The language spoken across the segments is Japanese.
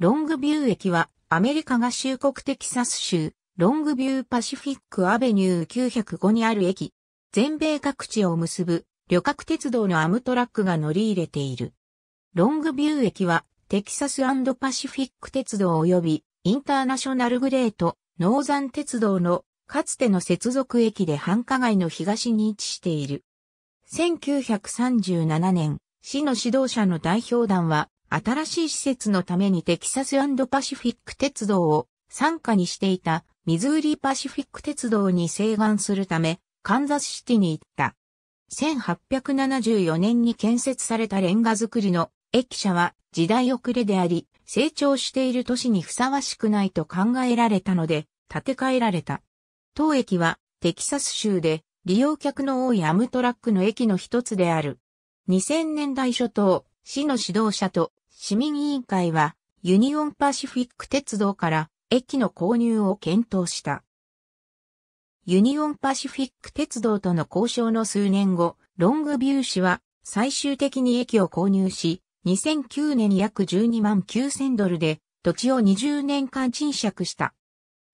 ロングビュー駅はアメリカ合衆国テキサス州ロングビューパシフィックアベニュー905にある駅。全米各地を結ぶ旅客鉄道のアムトラックが乗り入れている。ロングビュー駅はテキサスパシフィック鉄道及びインターナショナルグレートノーザン鉄道のかつての接続駅で繁華街の東に位置している。1937年、市の指導者の代表団は新しい施設のためにテキサスパシフィック鉄道を参加にしていたミズーリパシフィック鉄道に請願するため、カンザスシティに行った。1874年に建設されたレンガ造りの駅舎は時代遅れであり、成長している都市にふさわしくないと考えられたので、建て替えられた。当駅はテキサス州で利用客の多いアムトラックの駅の一つである。2000年代初頭、市の指導者と市民委員会は、ユニオンパシフィック鉄道から駅の購入を検討した。ユニオンパシフィック鉄道との交渉の数年後、ロングビュー氏は最終的に駅を購入し、2009年約12万9000ドルで土地を20年間賃借した。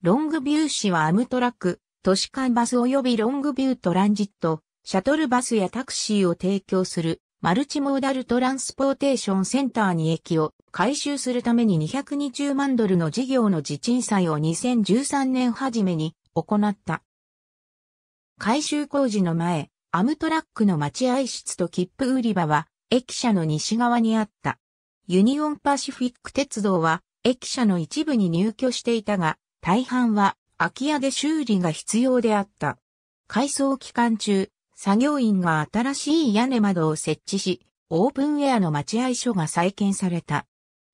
ロングビュー市はアムトラック、都市間バス及びロングビュートランジット、シャトルバスやタクシーを提供するマルチモーダルトランスポーテーションセンターに駅を改修するために220万ドルの事業の地鎮祭を2013年初めに行った。改修工事の前、アムトラックの待合室と切符売り場は駅舎の西側にあった。ユニオンパシフィック鉄道は駅舎の一部に入居していたが、大半は空き家で修理が必要であった。改装期間中、作業員が新しい屋根窓を設置し、オープンエアの待合所が再建された。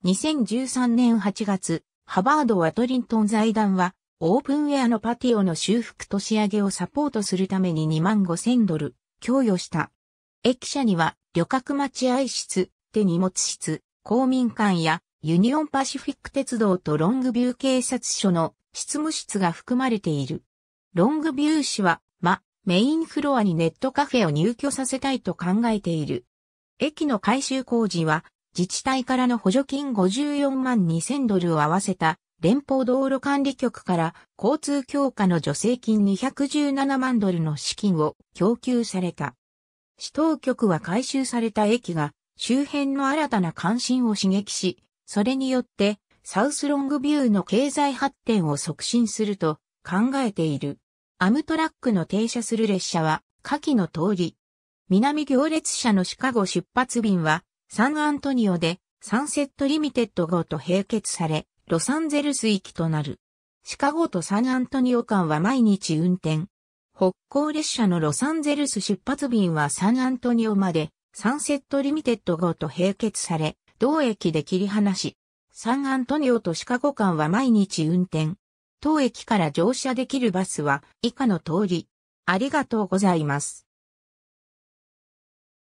2013年8月、ハバード・ワトリントン財団は、オープンエアのパティオの修復と仕上げをサポートするために2万5千ドル、供与した。駅舎には、旅客待合室、手荷物室、公民館や、ユニオンパシフィック鉄道とロングビュー警察署の執務室が含まれている。ロングビュー市はメインフロアにネットカフェを入居させたいと考えている。駅の改修工事は、自治体からの補助金54万2000ドルを合わせた連邦道路管理局から交通強化の助成金217万ドルの資金を供給された。市当局は改修された駅が周辺の新たな関心を刺激し、それによってサウスロングビューの経済発展を促進すると考えている。アムトラックの停車する列車は、下記の通り。南行列車のシカゴ出発便は、サンアントニオで、サンセットリミテッド号と併結され、ロサンゼルス行きとなる。シカゴとサンアントニオ間は毎日運転。北港列車のロサンゼルス出発便はサンアントニオまで、サンセットリミテッド号と併結され、同駅で切り離し、サンアントニオとシカゴ間は毎日運転。当駅から乗車できるバスは以下の通り。ありがとうございます。